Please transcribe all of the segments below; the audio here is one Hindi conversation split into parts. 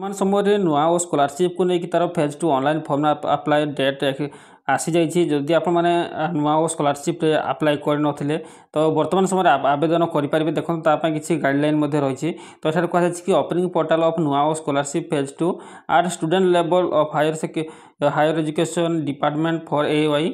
বর্তমান সময়ের নূয়া ও স্কলারশিপকু নিয়ে তার phase two online form apply date আসিযাই যদি আপনার নূয়া ও স্কলারশিপে আপ্লাই করে নথিলে তো বর্তমান সময় আবেদন করে পারবে দেখুন তাপা কিছু গাইডলাইন মধ্যে রয়েছে তো এখানে কুহযাচ্ছে কি ওপেনিং পোর্টাল অফ নূয়া ও স্কলারশিপ ফেজ টু আর student level of higher higher education department for A Y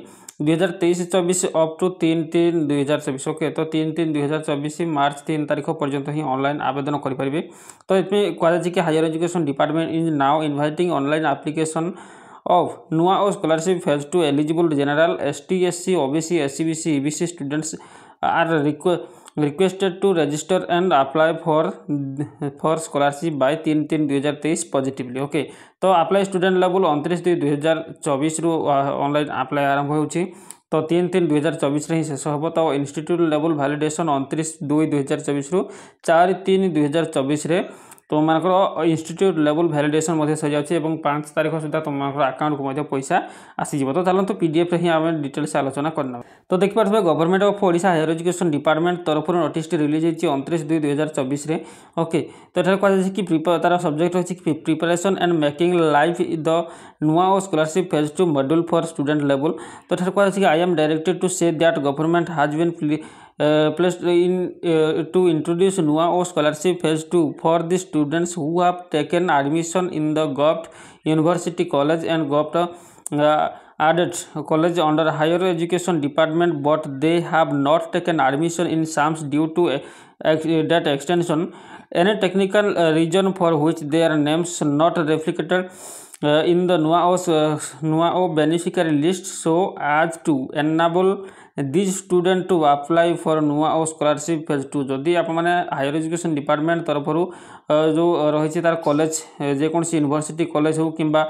दुई हज़ार तेईस अप टू तीन तीन दुई हजार ओके तो तीन तीन दुई हजार मार्च तीन तारिख पर्यटन ही ऑनलाइन आवेदन करेंगे तो ये कहुए कि higher education department is now inviting online application of नुआ और scholarship phase two eligible general S T S C O B C S C B C B C students are request requested to register and apply for for scholarship by तीन तीन दुई हजार तेईस पजिटली ओके तो अप्लाई स्टूडेंट लेवल अंतरीश दुई दुई हजार चौबीस रु ऑनलाइन आरंभ हो तो तीन तीन दुई हजार चौबीस शेष हे तो इनट्यूट लेवल भालीडेसन अंतरीश दुई दुई हजार चौबीस चार तीन दुई हजार चौबीस তোমার ইনস্টিট্যুট লেভেল ভ্যালিডেসন সরিযাচ্ছে এবং পাঁচ তারিখ সুদ্ধা তোমার আকাউন্টক পয়সা আসিযোগ তো চালু পিডিএফ্রে হি আমি ডিটেলস আলোচনা করে তো দেখিপারে government of Odisha higher education department তরফ নোটিসটি রিলিজ হয়েছে অনত্রিশ দুই দুই হাজার চবিশে ওকে তো এখানে কুযাচ্ছে কি তার সবজেক্ট রয়েছে preparation and making life the নূয়া ও scholarship phase two module for student level তো এখানে কুযাচ্ছে কি I am directed to say that government has been Uh, plus in uh, to introduce new NUA scholarship phase 2 for the students who have taken admission in the Govt University College and Govt uh, added college under higher education department but they have not taken admission in SAMS due to that extension any technical uh, reason for which their names not reflected in the NUAO, NUAO beneficiary list so as to enable these student to apply for NUAO scholarship phase two যদি আপনার হায়ার এজুকেশন ডিপার্টমেন্ট তরফর যে রয়েছে তার কলেজ যেকোনসি ইউনিভার্সিটি কলেজ হোক কিংবা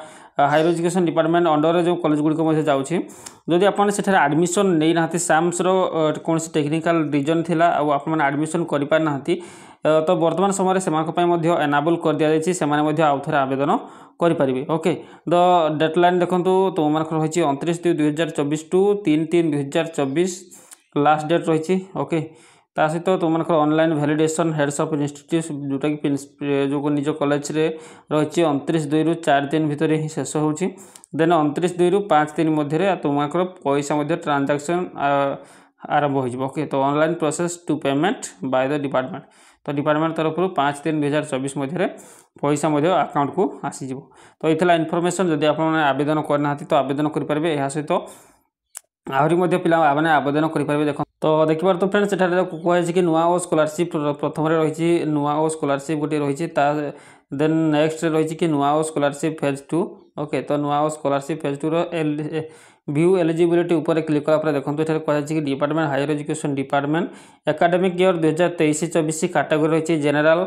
হায়ার এজুকেশন ডিপার্টমেন্ট অন্ডরে যে কলেজ গুড়ি যাচ্ছি যদি আপনার সেখানে আডমিশন নেই না সামসর কোণী টেকনিকাল রিজন লা আপনার আডমিশন করে পারি না ତ ବର୍ତ୍ତମାନ ସମୟରେ ସେମାନଙ୍କ ପାଇଁ ମଧ୍ୟ ଏନାବୁଲ୍ କରିଦିଆଯାଇଛି ସେମାନେ ମଧ୍ୟ ଆଉଥରେ ଆବେଦନ କରିପାରିବେ ଓକେ ଦ ଡେଡ଼ଲାଇନ୍ ଦେଖନ୍ତୁ ତୁମମାନଙ୍କର ରହିଛି ଅଣତିରିଶ ଦୁଇ ଦୁଇହଜାର ଚବିଶ ଟୁ ତିନି ତିନି ଦୁଇହଜାର ଚବିଶ ଲାଷ୍ଟ ଡେଟ୍ ରହିଛି ଓକେ ତା ସହିତ ତୁମମାନଙ୍କର online validation heads of institute ଯେଉଁଟାକି ଯେଉଁ ନିଜ କଲେଜରେ ରହିଛି ଅଣତିରିଶ ଦୁଇରୁ ଚାରି ଦିନ ଭିତରେ ହିଁ ଶେଷ ହେଉଛି ଦେନ୍ ଅଣତିରିଶ ଦୁଇରୁ ପାଞ୍ଚ ଦିନ ମଧ୍ୟରେ ତୁମମାନଙ୍କର ପଇସା ମଧ୍ୟ ଟ୍ରାଞ୍ଜାକ୍ସନ୍ ଆରମ୍ଭ ହୋଇଯିବ ଓକେ ତ online process to payment by the department ତ ଡିପାର୍ଟମେଣ୍ଟ ତରଫରୁ ପାଞ୍ଚ ତିନି ଦୁଇ ହଜାର ଚବିଶ ମଧ୍ୟରେ ପଇସା ମଧ୍ୟ ଆକାଉଣ୍ଟକୁ ଆସିଯିବ ତ ଏଇଥିଲା ଇନଫର୍ମେସନ୍ ଯଦି ଆପଣମାନେ ଆବେଦନ କରିନାହାନ୍ତି ତ ଆବେଦନ କରିପାରିବେ ଏହା ସହିତ ଆହୁରି ମଧ୍ୟ ପିଲାମାନେ ଆବେଦନ କରିପାରିବେ ଦେଖନ୍ତୁ ତ ଦେଖିବାର ତ ଫ୍ରେଣ୍ଡ ସେଠାରେ କୁହାଯାଇଛି କି ନୂଆ ଓ ସ୍କଲାରସିପ୍ ପ୍ରଥମରେ ରହିଛି ନୂଆ ଓ ସ୍କଲାରସିପ୍ ଗୋଟିଏ ରହିଛି ତା ଦେନ୍ ନେକ୍ସଟରେ ରହିଛି କି ନୂଆ ଓ ସ୍କଲାରସିପ୍ ଫେଜ୍ ଟୁ ଓକେ ତ ନୂଆ ଓ ସ୍କଲାରସିପ୍ ଫେଜ୍ ଟୁର ভিউ এলিজিবিলিটি উপরে ক্লিক করা পরে দেখুন এখানে কুযাচ্ছে কি department higher education department academic year দুই হাজার তেইশ চবিশ ক্যাটাগরি রয়েছে general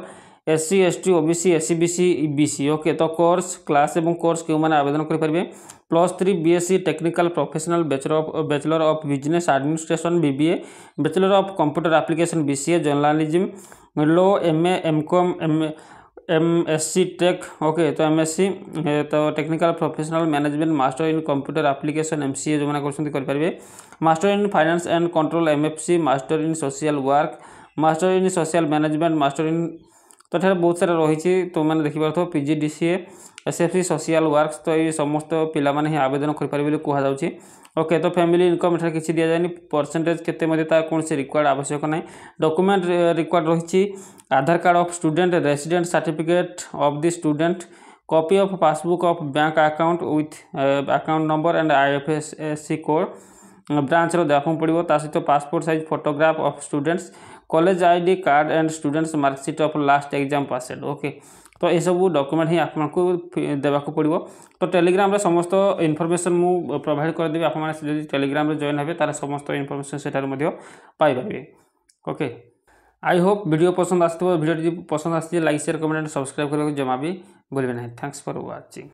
SC ST OBC SCBC EBC okay তো কোর্স ক্লাস এবং কোর্স কেউ মানে আবেদন করে পারবে plus three BSc technical professional bachelor of bachelor of business administration BBA bachelor of computer application BCA journalism law MA MCom M MSc tech okay তো এমএসসি তো technical professional management master in computer application M C A ଯେଉଁମାନେ କରୁଛନ୍ତି କରିପାରିବେ master in finance and control M F C master in social work master in social management master in तो बहुत सारा रही तुमने देख पार PG D C S F C social works तो ये समस्त पिलाने आवेदन करके ओके तो फैमिली इनकम एटे किसी दि जाए परसेंटेज के कौन से रिक्वयर्ड आवश्यक ना डकुमेंट रिक्वयर्ड रही Aadhaar card of student resident certificate of the student copy of passbook of bank account with account number and IFSC code branch ब्रांचर देखा पड़ो तो passport size photograph of students college ID card and students marksheet of last exam passed okay তো এইসব ডকুমেন্ট হি আপনার দেওয়া পড়ব তো টেলিগ্রামে সমস্ত ইনফরমেসন মু প্রোভাইড করেদেবি আপনার যদি টেলিগ্রামে জয়েন হবে তাহলে সমস্ত ইনফরমেসন সেটার পাইপারে ওকে आई होप वीडियो पसंद आसो भिडियो पसंद आसी like share comment and subscribe करने को जमा भी भूलें ना थैंक्स फॉर वाचिंग